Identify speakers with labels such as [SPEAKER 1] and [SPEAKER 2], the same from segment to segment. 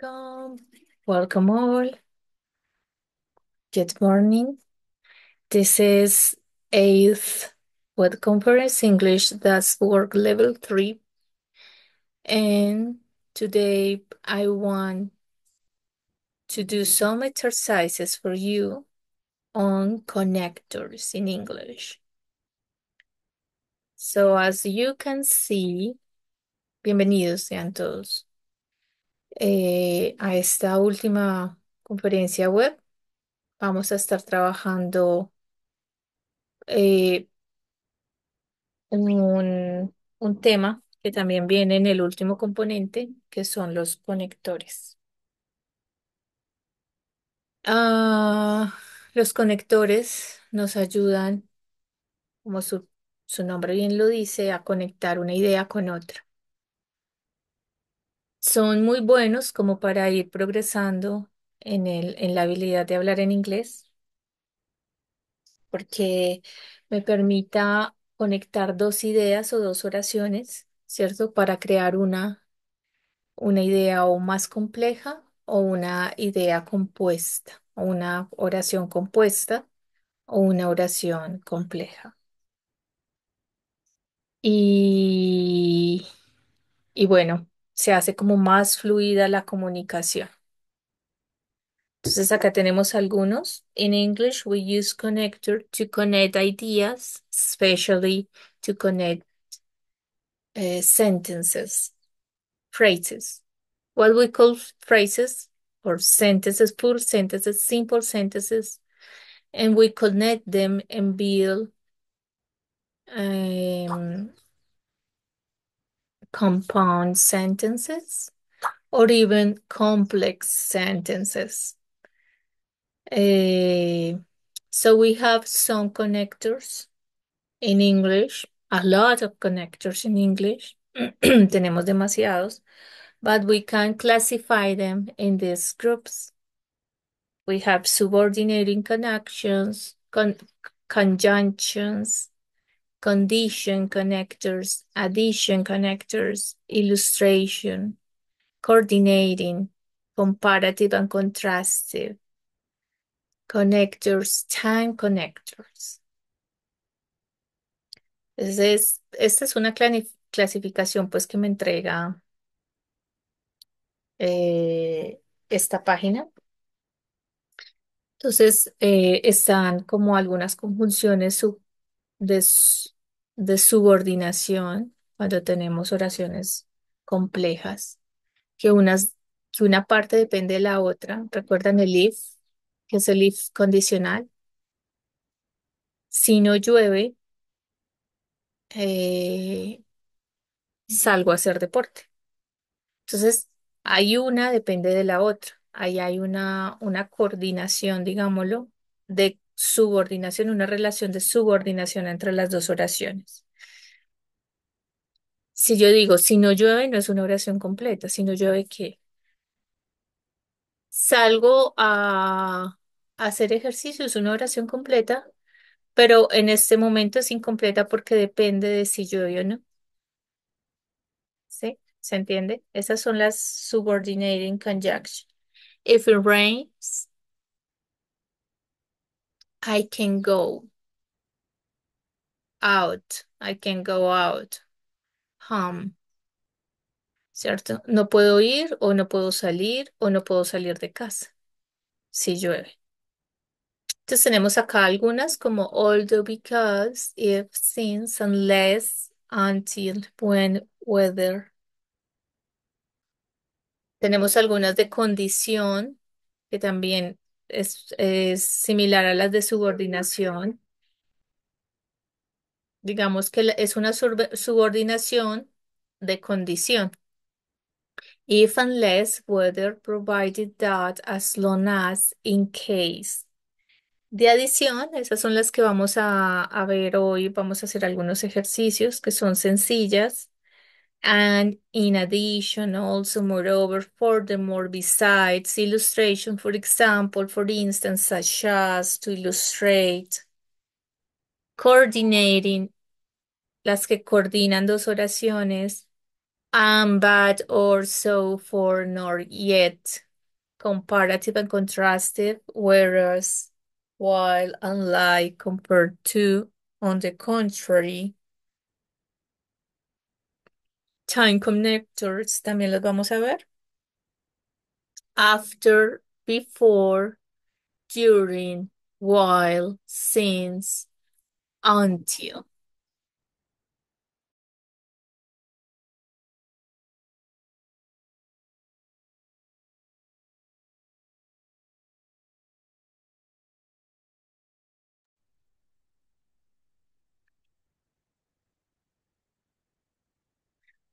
[SPEAKER 1] Welcome, welcome all. Good morning. This is eighth web conference English that's work level three. And today I want to do some exercises for you on connectors in English. So as you can see, bienvenidos sean todos. Eh, a esta última conferencia web. Vamos a estar trabajando en eh, un, tema que también viene en el último componente, que son los conectores. Ah, los conectores nos ayudan, como su nombre bien lo dice, a conectar una idea con otra. Son muy buenos como para ir progresando en el, en la habilidad de hablar en inglés, porque me permita conectar dos ideas o dos oraciones, ¿cierto? Para crear una, una idea o más compleja o una idea compuesta, o una oración compuesta o una oración compleja. Y, y bueno se hace como más fluida la comunicación. Entonces acá tenemos algunos. In English, we use connector to connect ideas, especially to connect eh, sentences, phrases. What we call phrases or sentences, full sentences, simple sentences, and we connect them and build em, compound sentences or even complex sentences. Uh, so we have some connectors in English, a lot of connectors in English. Tenemos demasiados, but we can classify them in these groups. We have subordinating connections, con conjunctions, condition connectors, addition connectors, illustration, coordinating, comparative and contrastive, connectors, time connectors. esta es una clasificación pues que me entrega eh, esta página. Entonces, eh, están como algunas conjunciones sub de, subordinación cuando tenemos oraciones complejas, que, unas, que una parte depende de la otra. ¿Recuerdan el if? que es el if condicional. Si no llueve, eh, salgo a hacer deporte. Entonces, hay una, depende de la otra. Ahí hay una, una coordinación, digámoslo, de subordinación, una relación de subordinación entre las dos oraciones. Si yo digo, si no llueve, no es una oración completa. Si no llueve, ¿qué? Salgo a hacer ejercicio, es una oración completa, pero en este momento es incompleta porque depende de si llueve o no. ¿Sí? ¿Se entiende? Esas son las subordinating conjunctions. If it rains, I can go out. I can go out. Home. ¿Cierto? No puedo ir o no puedo salir o no puedo salir de casa si llueve. Entonces tenemos acá algunas como although, because, if, since, unless, until, when, weather. Tenemos algunas de condición que también es, similar a las de subordinación. Digamos que es una subordinación de condición. If less whether, provided that, as long as, in case. De adición, esas son las que vamos a, a ver hoy. Vamos a hacer algunos ejercicios que son sencillas. And in addition, also, moreover, furthermore, besides illustration, for example, for instance, such as to illustrate, coordinating, las que coordinan dos oraciones, and but also for nor yet, comparative and contrastive, whereas, while, unlike, compared to, on the contrary, time connectors también los vamos a ver. After, before, during, while, since, until.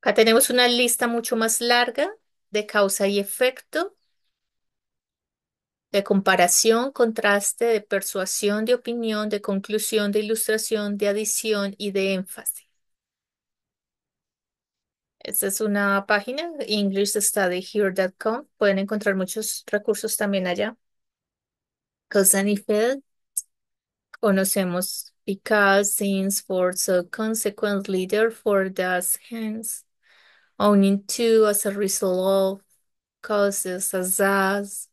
[SPEAKER 1] Acá tenemos una lista mucho más larga de causa y efecto, de comparación, contraste, de persuasión, de opinión, de conclusión, de ilustración, de adición y de énfasis. Esta es una página, englishstudyhere.com. Pueden encontrar muchos recursos también allá. Cosa y Conocemos because, since, for, so, consequently, therefore, thus, hence. owning oh, to as a result of, causes as as,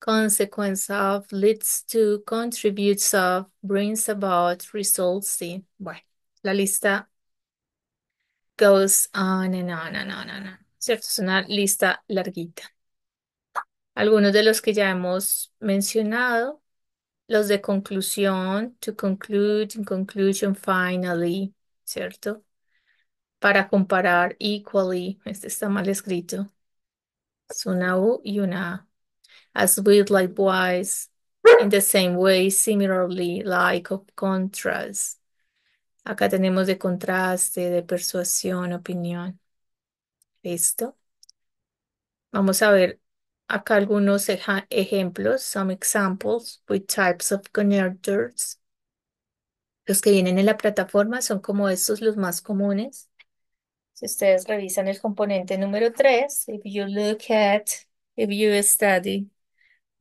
[SPEAKER 1] consequence of, leads to, contributes of, brings about, results in. Bueno, la lista goes on and on and on and on. ¿Cierto? Es una lista larguita. Algunos de los que ya hemos mencionado, los de conclusión, to conclude, in conclusion, finally, ¿cierto? para comparar equally, este está mal escrito, es una U y una A. As with, likewise, in the same way, similarly, like, of contrast. Acá tenemos de contraste, de persuasión, opinión. Listo. Vamos a ver acá algunos ejemplos, some examples with types of connectors. Los que vienen en la plataforma son como estos los más comunes. Si ustedes revisan el componente número 3, if you look at, if you study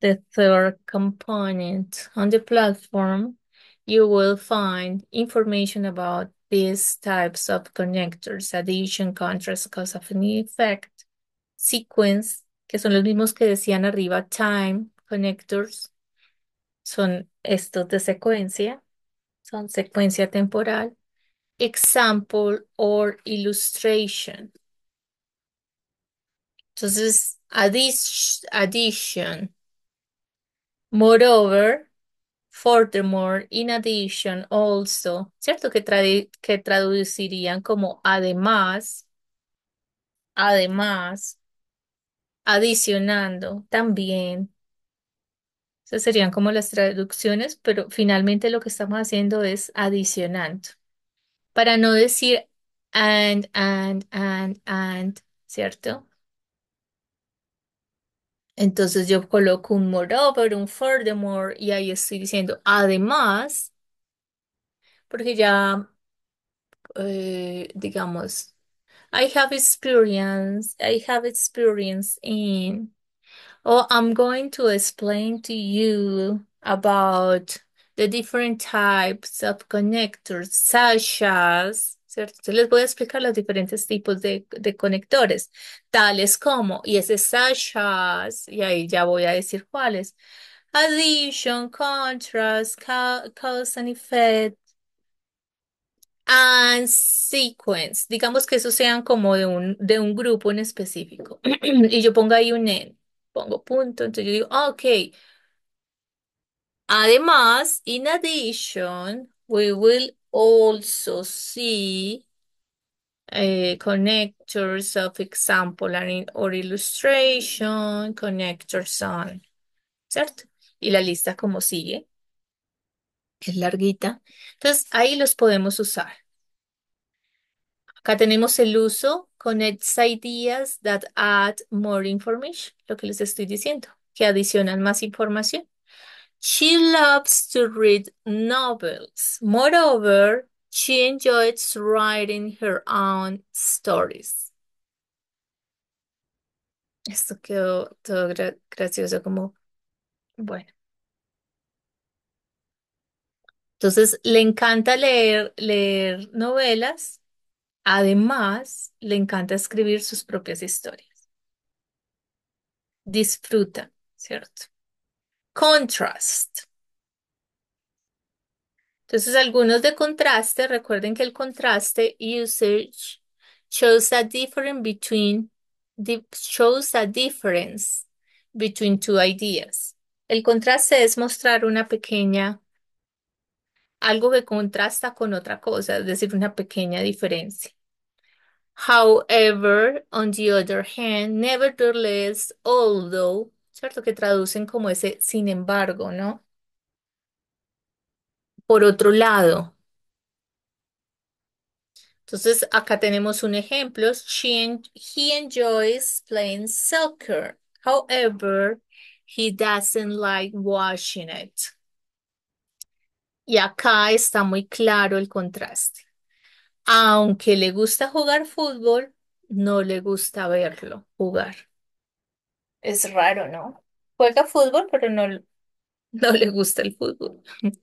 [SPEAKER 1] the third component on the platform, you will find information about these types of connectors, addition, contrast, cause of effect, sequence, que son los mismos que decían arriba, time, connectors, son estos de secuencia, son secuencia temporal, example or illustration. Entonces, addition. Moreover, furthermore, in addition, also. ¿Cierto? Que, que traducirían como además, además, adicionando, también. Esas serían como las traducciones, pero finalmente lo que estamos haciendo es adicionando para no decir and, and, and, and, ¿cierto? Entonces yo coloco un moreover, un furthermore, y ahí estoy diciendo además, porque ya, eh, digamos, I have experience, I have experience in, o I'm going to explain to you about the different types of connectors, such as, ¿cierto? les voy a explicar los diferentes tipos de, conectores, tales como, y ese such as, y ahí ya voy a decir cuáles. Addition, contrast, cause and effect, and sequence. Digamos que esos sean como de un, de un grupo en específico. y yo pongo ahí un en, pongo punto, entonces yo digo, ok, Además, in addition, we will also see eh, connectors of example or illustration, connectors on, ¿cierto? Y la lista como sigue, es larguita. Entonces, ahí los podemos usar. Acá tenemos el uso, connects ideas that add more information, lo que les estoy diciendo, que adicionan más información. She loves to read novels. Moreover, she enjoys writing her own stories. Esto quedó todo gracioso como, bueno. Entonces, le encanta leer, leer novelas. Además, le encanta escribir sus propias historias. Disfruta, ¿cierto? Contrast. Entonces, algunos de contraste, recuerden que el contraste usage shows a difference between shows a difference between two ideas. El contraste es mostrar una pequeña algo que contrasta con otra cosa, es decir, una pequeña diferencia. However, on the other hand, nevertheless, although, que traducen como ese sin embargo, ¿no? Por otro lado. Entonces, acá tenemos un ejemplo. he enjoys playing soccer. However, he doesn't like watching it. Y acá está muy claro el contraste. Aunque le gusta jugar fútbol, no le gusta verlo jugar. Es raro, ¿no? Juega fútbol, pero no, no le gusta el fútbol.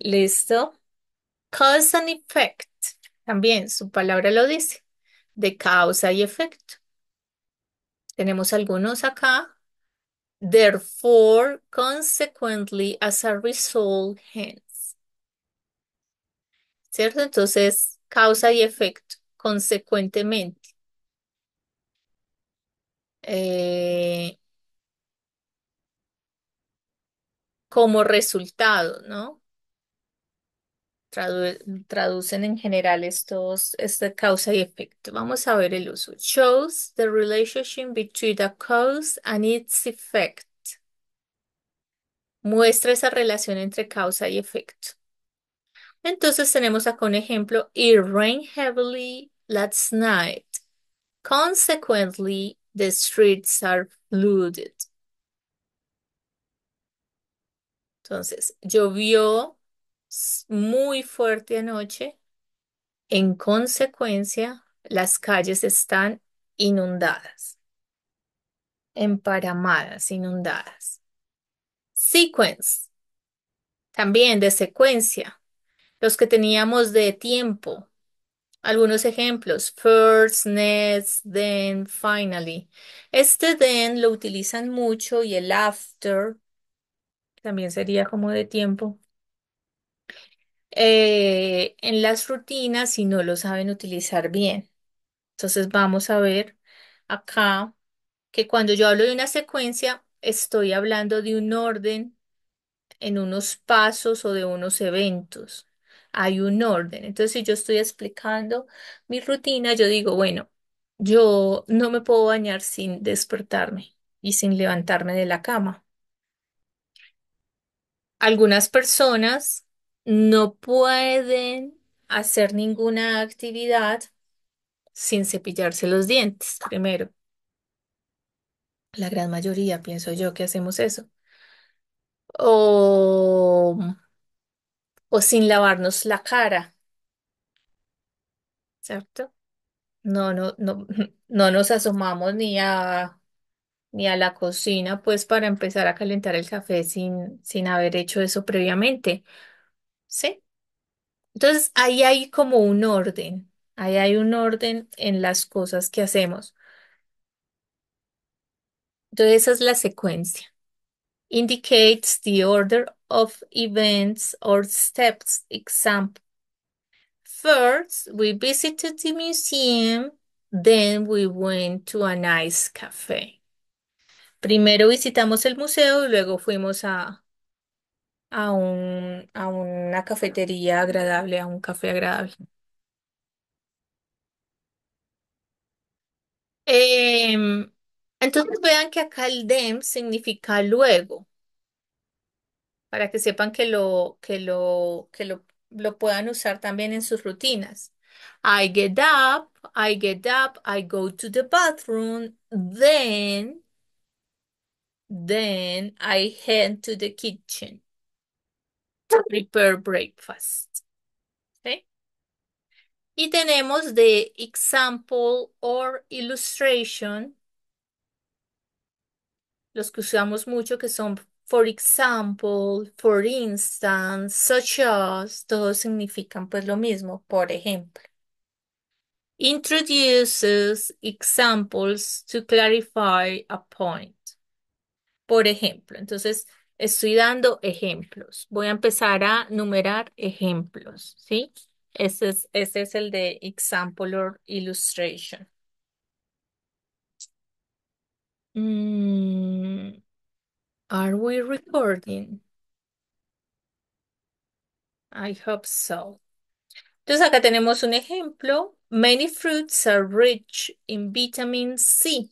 [SPEAKER 1] Listo. Cause and effect. También su palabra lo dice. De causa y efecto. Tenemos algunos acá. Therefore, consequently, as a result, hence. ¿Cierto? Entonces, causa y efecto, consecuentemente. Eh, como resultado, ¿no? traducen en general estos, esta causa y efecto. Vamos a ver el uso. Shows the relationship between the cause and its effect. Muestra esa relación entre causa y efecto. Entonces tenemos acá un ejemplo. It rained heavily last night. Consequently, The streets are flooded. Entonces, llovió muy fuerte anoche. En consecuencia, las calles están inundadas, emparamadas, inundadas. Sequence, también de secuencia, los que teníamos de tiempo, algunos ejemplos, first, next, then, finally. Este then lo utilizan mucho y el after también sería como de tiempo. Eh, en las rutinas si no lo saben utilizar bien. Entonces vamos a ver acá que cuando yo hablo de una secuencia, estoy hablando de un orden en unos pasos o de unos eventos hay un orden. Entonces, si yo estoy explicando mi rutina, yo digo, bueno, yo no me puedo bañar sin despertarme y sin levantarme de la cama. Algunas personas no pueden hacer ninguna actividad sin cepillarse los dientes primero. La gran mayoría, pienso yo, que hacemos eso. O o sin lavarnos la cara, ¿cierto? No, no, no, no nos asomamos ni a, ni a la cocina, pues, para empezar a calentar el café sin, sin haber hecho eso previamente, ¿sí? Entonces, ahí hay como un orden, ahí hay un orden en las cosas que hacemos. Entonces, esa es la secuencia. Indicates the order of events or steps example. First, we visited the museum, then we went to a nice cafe. Primero visitamos el museo y luego fuimos a, a, un, a una cafetería agradable, a un café agradable. Em, entonces vean que acá el dem significa luego para que sepan que lo, que lo, que lo, lo puedan usar también en sus rutinas. I get up, I get up, I go to the bathroom, then, then I head to the kitchen to prepare breakfast. Y tenemos the example or illustration, los que usamos mucho que son for example, for instance, such as, todos significan pues lo mismo, por ejemplo. Introduces examples to clarify a point. Por ejemplo, entonces estoy dando ejemplos. Voy a empezar a numerar ejemplos, ¿sí? ese es, el de example or illustration. Mm. Are we recording? I hope so. Entonces acá tenemos un ejemplo. Many fruits are rich in vitamin C,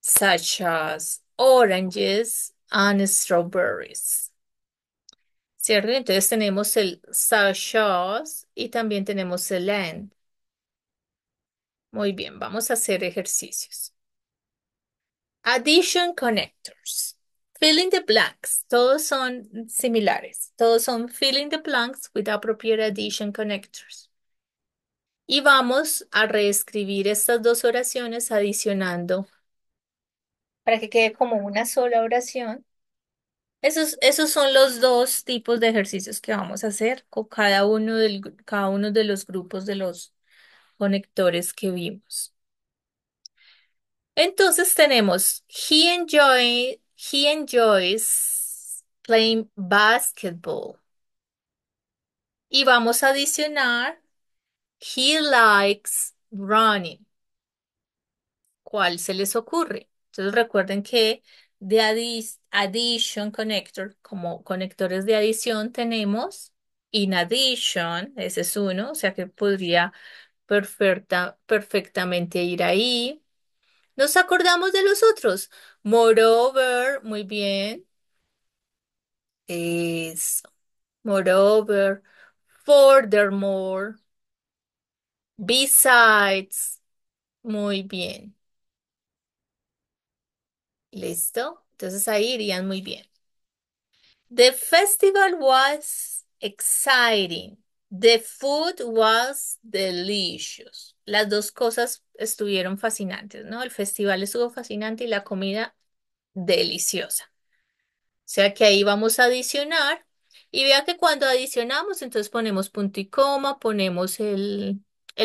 [SPEAKER 1] such as oranges and strawberries. ¿Cierto? Entonces tenemos el such as y también tenemos el and. Muy bien, vamos a hacer ejercicios. Addition connectors. Filling the blanks, todos son similares. Todos son filling the blanks with appropriate addition connectors. Y vamos a reescribir estas dos oraciones adicionando para que quede como una sola oración. Esos, esos son los dos tipos de ejercicios que vamos a hacer con cada uno, del, cada uno de los grupos de los conectores que vimos. Entonces tenemos, he enjoyed He enjoys playing basketball. Y vamos a adicionar, he likes running. ¿Cuál se les ocurre? Entonces recuerden que de addition, connector, como conectores de adición tenemos in addition, ese es uno, o sea que podría perfecta, perfectamente ir ahí. Nos acordamos de los otros. Moreover, muy bien. Eso. Moreover, furthermore, besides. Muy bien. ¿Listo? Entonces ahí irían muy bien. The festival was exciting. The food was delicious. Las dos cosas estuvieron fascinantes, ¿no? El festival estuvo fascinante y la comida deliciosa. O sea que ahí vamos a adicionar y vea que cuando adicionamos, entonces ponemos punto y coma, ponemos el,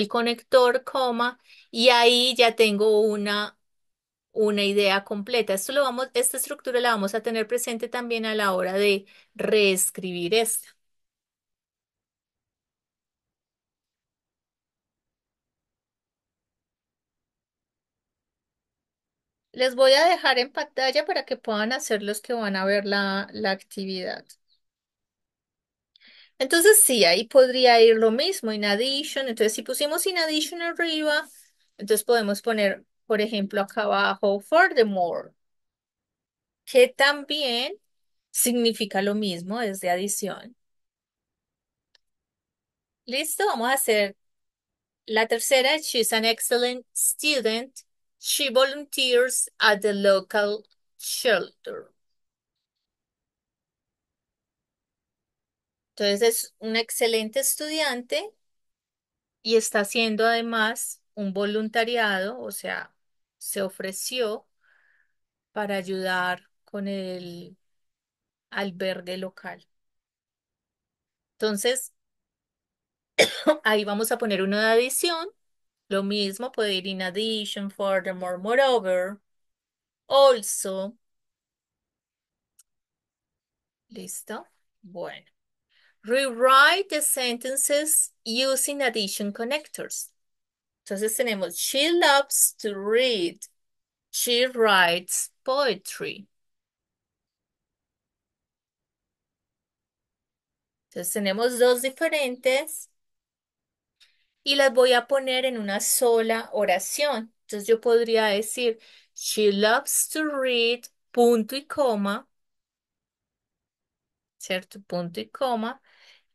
[SPEAKER 1] conector coma y ahí ya tengo una, una idea completa. Esto lo vamos, esta estructura la vamos a tener presente también a la hora de reescribir esta. Les voy a dejar en pantalla para que puedan hacer los que van a ver la, actividad. Entonces sí, ahí podría ir lo mismo, in addition. Entonces si pusimos in addition arriba, entonces podemos poner, por ejemplo, acá abajo, furthermore, que también significa lo mismo es de adición. Listo, vamos a hacer la tercera. She's an excellent student. She volunteers at the local shelter. Entonces es un excelente estudiante y está haciendo además un voluntariado, o sea, se ofreció para ayudar con el albergue local. Entonces, ahí vamos a poner una adición Lo mismo puede ir in addition, furthermore, moreover, also. ¿Listo? Bueno. Rewrite the sentences using addition connectors. Entonces tenemos, she loves to read. She writes poetry. Entonces tenemos dos diferentes y las voy a poner en una sola oración. Entonces yo podría decir, she loves to read, punto y coma, ¿cierto? Punto y coma.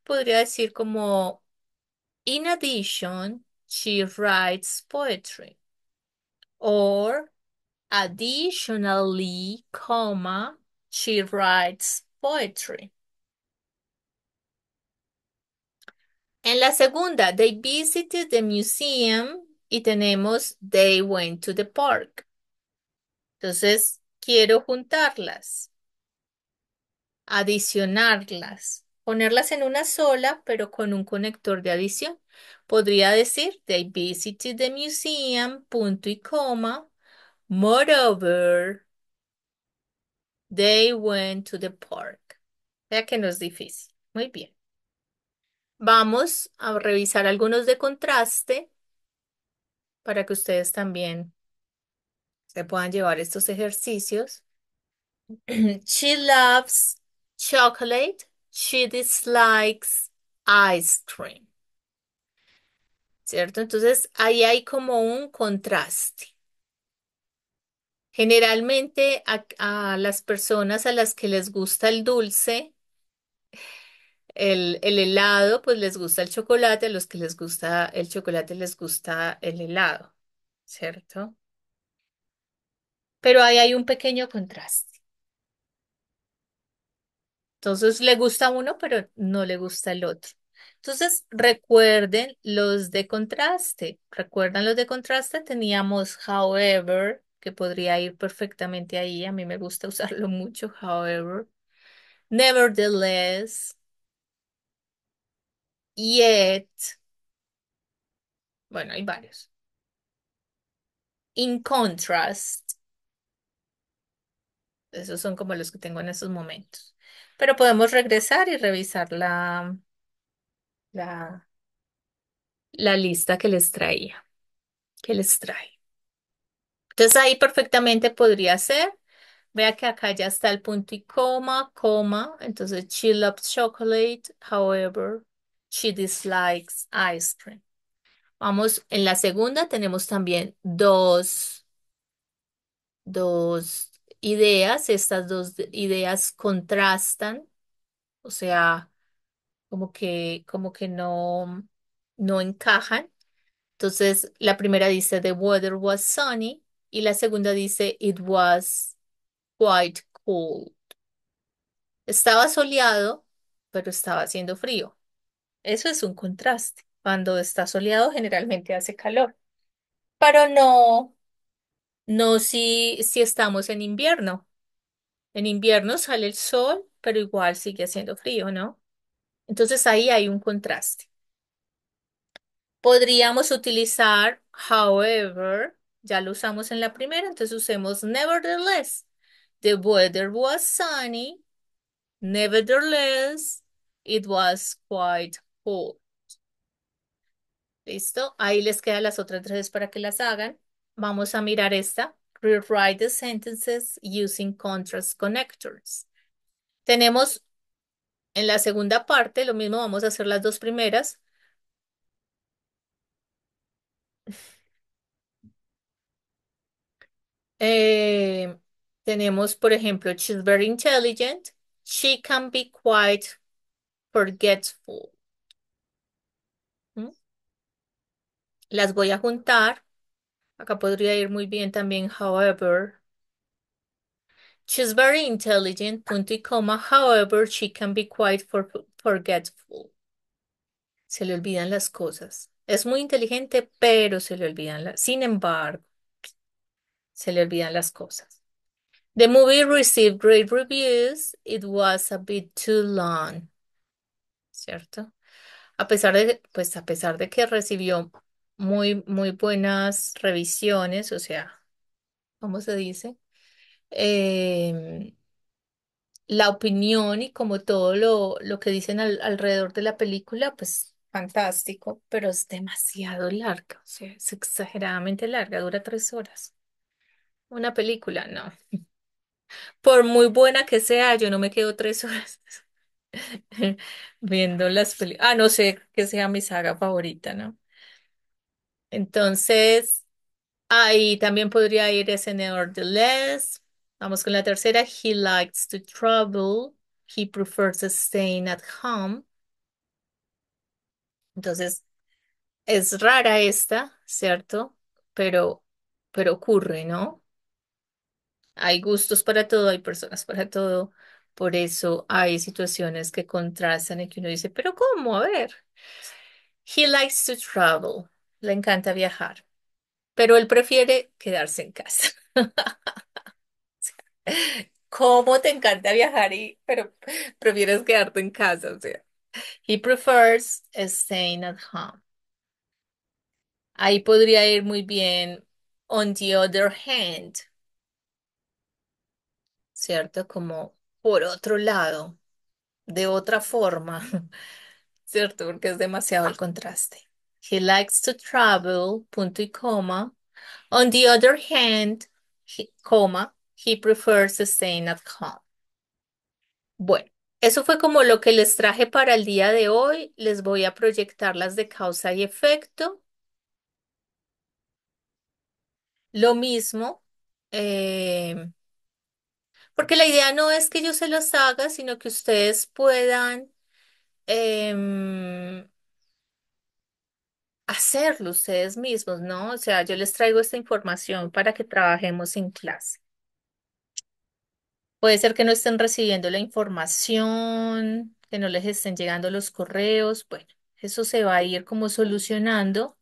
[SPEAKER 1] Podría decir como, in addition, she writes poetry. Or, additionally, she writes poetry. En la segunda, they visited the museum y tenemos they went to the park. Entonces, quiero juntarlas, adicionarlas, ponerlas en una sola, pero con un conector de adición. Podría decir, they visited the museum, punto y coma. Moreover, they went to the park. Vea que no es difícil. Muy bien. Vamos a revisar algunos de contraste para que ustedes también se puedan llevar estos ejercicios. She loves chocolate. She dislikes ice cream. ¿Cierto? Entonces ahí hay como un contraste. Generalmente a, a las personas a las que les gusta el dulce el, helado, pues les gusta el chocolate, a los que les gusta el chocolate les gusta el helado, ¿cierto? Pero ahí hay un pequeño contraste. Entonces le gusta uno, pero no le gusta el otro. Entonces recuerden los de contraste. ¿Recuerdan los de contraste? Teníamos however, que podría ir perfectamente ahí. A mí me gusta usarlo mucho, however. Nevertheless, Yet. Bueno, hay varios. In contrast. Esos son como los que tengo en estos momentos. Pero podemos regresar y revisar la, la, la lista que les traía. Que les trae. Entonces ahí perfectamente podría ser. Vea que acá ya está el punto y coma, coma. Entonces, chill up chocolate, however. She dislikes ice cream. Vamos, en la segunda tenemos también dos, dos ideas. Estas dos ideas contrastan, o sea, como que, como que no, no encajan. Entonces, la primera dice, the weather was sunny, y la segunda dice, it was quite cold. Estaba soleado, pero estaba haciendo frío. Eso es un contraste. Cuando está soleado generalmente hace calor, pero no, no si, si estamos en invierno. En invierno sale el sol, pero igual sigue haciendo frío, ¿no? Entonces ahí hay un contraste. Podríamos utilizar however, ya lo usamos en la primera, entonces usemos nevertheless. The weather was sunny. Nevertheless, it was quite ¿Listo? Ahí les quedan las otras tres para que las hagan. Vamos a mirar esta. Rewrite the sentences using contrast connectors. Tenemos en la segunda parte, lo mismo vamos a hacer las dos primeras. Eh, tenemos, por ejemplo, she's very intelligent. She can be quite forgetful. Las voy a juntar. Acá podría ir muy bien también, however. She's very intelligent, punto y coma. However, she can be quite forgetful. Se le olvidan las cosas. Es muy inteligente, pero se le olvidan las... Sin embargo, se le olvidan las cosas. The movie received great reviews. It was a bit too long. ¿Cierto? A pesar de, pues a pesar de que recibió muy, muy buenas revisiones, o sea, ¿cómo se dice? Em, la opinión y como todo lo, lo que dicen alrededor de la película, pues fantástico, pero es demasiado larga, o sea, es exageradamente larga, dura tres horas. Una película, no. Por muy buena que sea, yo no me quedo tres horas viendo las películas. Ah, no sé que sea mi saga favorita, ¿no? Entonces, ahí también podría ir ese nevertheless. Vamos con la tercera. He likes to travel. He prefers staying at home. Entonces, es rara esta, ¿cierto? Pero, pero ocurre, ¿no? Hay gustos para todo, hay personas para todo. Por eso hay situaciones que contrastan y que uno dice, pero ¿cómo? A ver. He likes to travel le encanta viajar, pero él prefiere quedarse en casa. ¿Cómo te encanta viajar y pero prefieres quedarte en casa? O sea, he prefers staying at home. Ahí podría ir muy bien on the other hand, ¿cierto? Como por otro lado, de otra forma, ¿cierto? Porque es demasiado el contraste. He likes to travel, punto y coma. On the other hand, he, coma, he prefers staying at home. Bueno, eso fue como lo que les traje para el día de hoy. Les voy a proyectar las de causa y efecto. Lo mismo, em, porque la idea no es que yo se los haga, sino que ustedes puedan em, hacerlo ustedes mismos, ¿no? O sea, yo les traigo esta información para que trabajemos en clase. Puede ser que no estén recibiendo la información, que no les estén llegando los correos. Bueno, eso se va a ir como solucionando,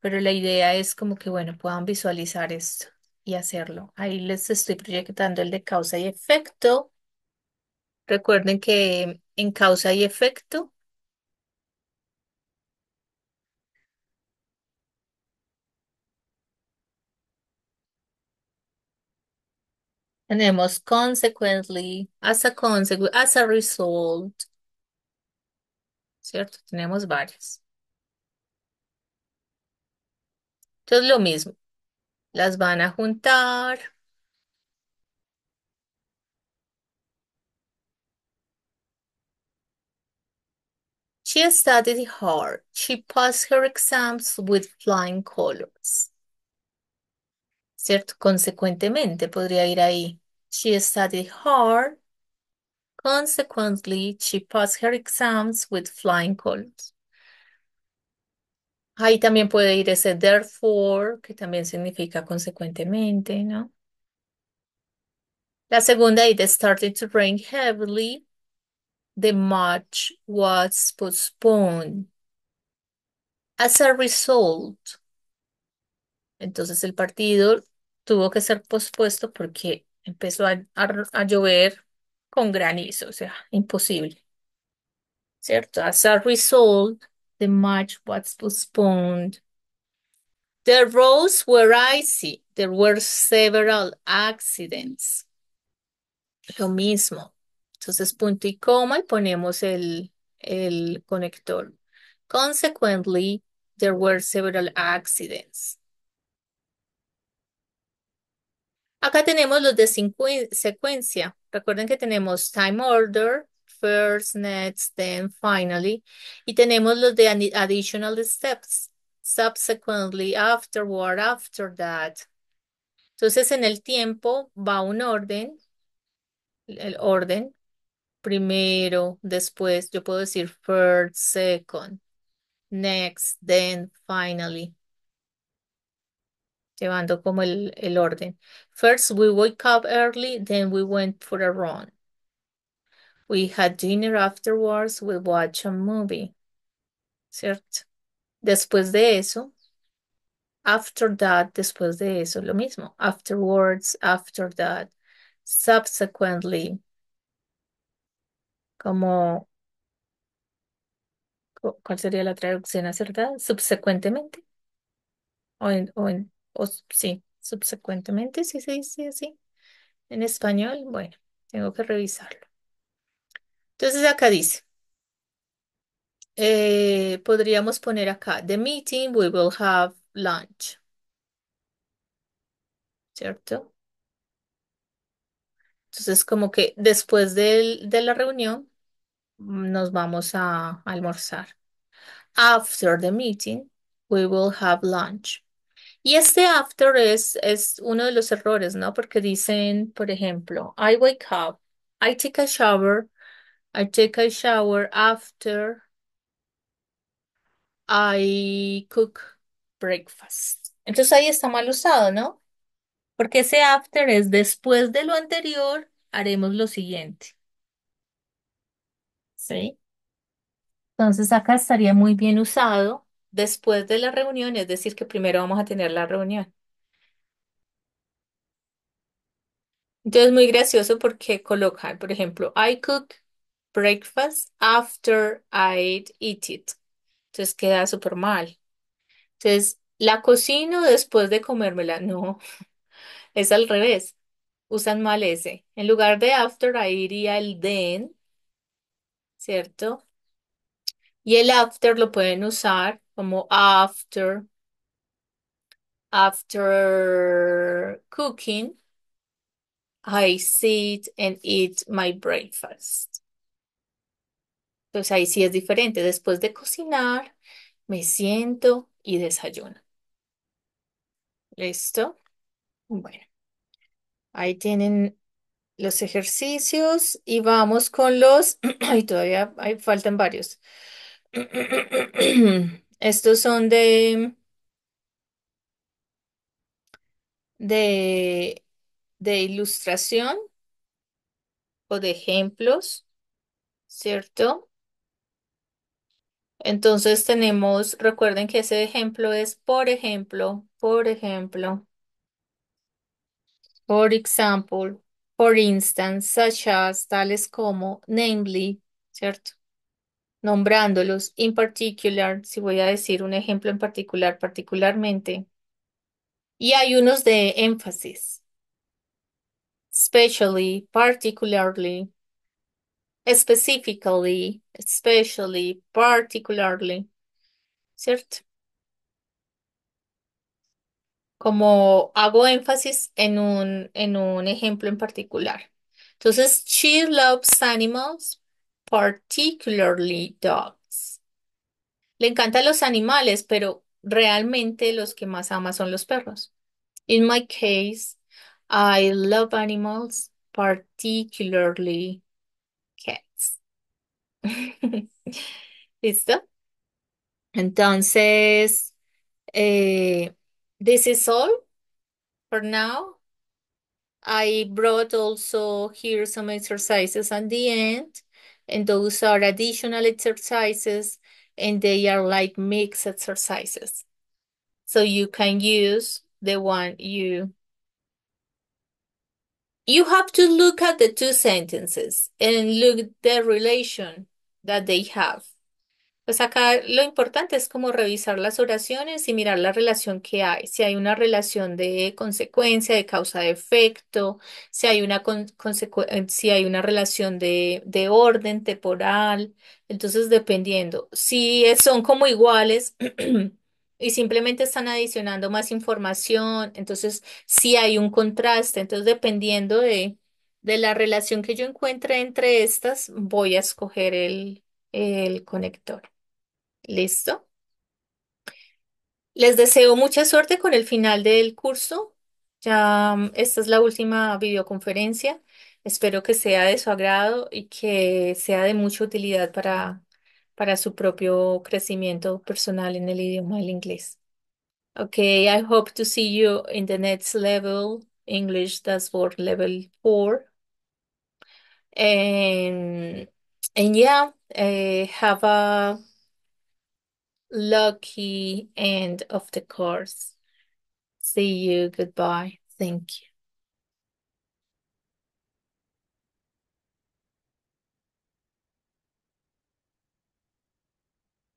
[SPEAKER 1] pero la idea es como que, bueno, puedan visualizar esto y hacerlo. Ahí les estoy proyectando el de causa y efecto. Recuerden que en causa y efecto Tenemos consequently, as a as a result. ¿Cierto? Tenemos varias. Entonces lo mismo. Las van a juntar. She studied hard. She passed her exams with flying colors. ¿Cierto? Consecuentemente podría ir ahí. She studied hard. Consequently, she passed her exams with flying colors. Ahí también puede ir ese therefore, que también significa consecuentemente, ¿no? La segunda, it started to rain heavily. The match was postponed. As a result, entonces el partido tuvo que ser pospuesto porque Empezó a, llover con granizo, o sea, imposible, ¿cierto? As a result, the match was postponed. The roads were icy. There were several accidents. Lo mismo. Entonces, punto y coma y ponemos el, el conector. Consequently, there were several accidents. Acá tenemos los de secuencia. Recuerden que tenemos time order, first, next, then, finally. Y tenemos los de additional steps. Subsequently, afterward, after that. Entonces, en el tiempo va un orden. El orden. Primero, después. Yo puedo decir first, second, next, then, finally llevando como el, el orden. First, we woke up early, then we went for a run. We had dinner afterwards, we watched a movie. ¿Cierto? Después de eso, after that, después de eso, lo mismo. Afterwards, after that, subsequently. Como, ¿cuál sería la traducción ¿Cierto? Subsecuentemente o sí, subsecuentemente, sí, se dice así, en español, bueno, tengo que revisarlo. Entonces acá dice, eh, podríamos poner acá, the meeting, we will have lunch. ¿Cierto? Entonces, como que después de, de la reunión, mm, nos vamos a almorzar. After the meeting, we will have lunch. Y este after es, es uno de los errores, ¿no? Porque dicen, por ejemplo, I wake up, I take a shower, I take a shower after I cook breakfast. Entonces ahí está mal usado, ¿no? Porque ese after es después de lo anterior, haremos lo siguiente. ¿Sí? Entonces acá estaría muy bien usado después de la reunión, es decir, que primero vamos a tener la reunión. Entonces, muy gracioso porque colocan, por ejemplo, I cook breakfast after I eat it. Entonces queda súper mal. Entonces, la cocino después de comérmela. No, es al revés. Usan mal ese. En lugar de after, ahí iría el then, ¿cierto? Y el after lo pueden usar como after, after cooking, I sit and eat my breakfast. Entonces ahí sí es diferente. Después de cocinar, me siento y desayuno. ¿Listo? Bueno, ahí tienen los ejercicios y vamos con los, y todavía hay, faltan varios. Estos son de, de, ilustración o de ejemplos, ¿cierto? Entonces tenemos, recuerden que ese ejemplo es, por ejemplo, por ejemplo, por example, por instance, such as, tales como, namely, ¿cierto? nombrándolos, in particular, si voy a decir un ejemplo en particular, particularmente, y hay unos de énfasis, specially, particularly, specifically, especially, particularly, ¿cierto? Como hago énfasis en un, en un ejemplo en particular. Entonces, she loves animals particularly dogs. Le encantan los animales, pero realmente los que más ama son los perros. In my case, I love animals, particularly cats. ¿Listo? Entonces, eh, this is all for now. I brought also here some exercises at the end. And those are additional exercises and they are like mixed exercises. So you can use the one you you have to look at the two sentences and look the relation that they have. Pues acá lo importante es como revisar las oraciones y mirar la relación que hay, si hay una relación de consecuencia, de causa efecto, si hay una, eh, hay una relación de, orden temporal, entonces dependiendo, si son como iguales y simplemente están adicionando más información, entonces si hay un contraste, entonces dependiendo de, la relación que yo encuentre entre estas, voy a escoger el, el conector. ¿Listo? Les deseo mucha suerte con el final del curso. Ya mm, esta es la última videoconferencia. Espero que sea de su agrado y que sea de mucha utilidad para, para su propio crecimiento personal en el idioma del inglés. Okay, I hope to see you in the next level, English for Level 4. And, yeah, eh, have a lucky end of the course. See you. Goodbye. Thank you.